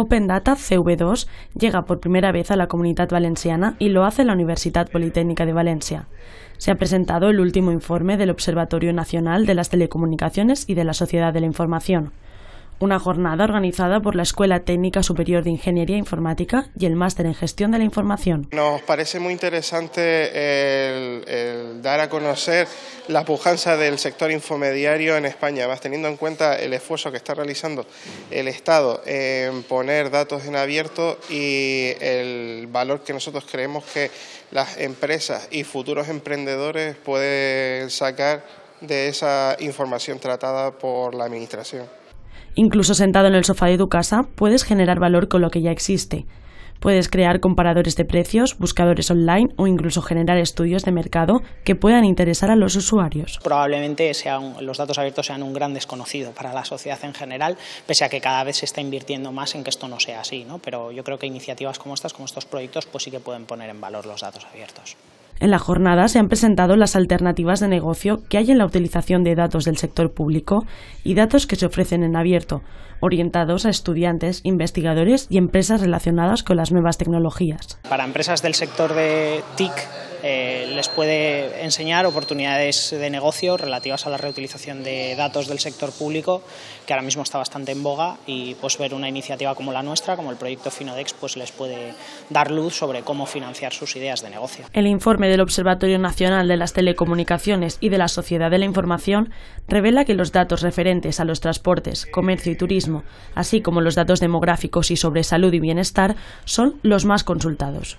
Open Data CV2 llega por primera vez a la comunidad valenciana y lo hace la Universidad Politécnica de Valencia. Se ha presentado el último informe del Observatorio Nacional de las Telecomunicaciones y de la Sociedad de la Información una jornada organizada por la Escuela Técnica Superior de Ingeniería Informática y el Máster en Gestión de la Información. Nos parece muy interesante el, dar a conocer la pujanza del sector infomediario en España, más teniendo en cuenta el esfuerzo que está realizando el Estado en poner datos en abierto y el valor que nosotros creemos que las empresas y futuros emprendedores pueden sacar de esa información tratada por la Administración. Incluso sentado en el sofá de tu casa, puedes generar valor con lo que ya existe. Puedes crear comparadores de precios, buscadores online o incluso generar estudios de mercado que puedan interesar a los usuarios. Probablemente los datos abiertos sean un gran desconocido para la sociedad en general, pese a que cada vez se está invirtiendo más en que esto no sea así, pero yo creo que iniciativas como estas, como estos proyectos, pues sí que pueden poner en valor los datos abiertos. En la jornada se han presentado las alternativas de negocio que hay en la utilización de datos del sector público y datos que se ofrecen en abierto, orientados a estudiantes, investigadores y empresas relacionadas con las nuevas tecnologías. Para empresas del sector de TIC, eh, les puede enseñar oportunidades de negocio relativas a la reutilización de datos del sector público, que ahora mismo está bastante en boga, y pues ver una iniciativa como la nuestra, como el proyecto Finodex, pues les puede dar luz sobre cómo financiar sus ideas de negocio. El informe del Observatorio Nacional de las Telecomunicaciones y de la Sociedad de la Información revela que los datos referentes a los transportes, comercio y turismo, así como los datos demográficos y sobre salud y bienestar, son los más consultados.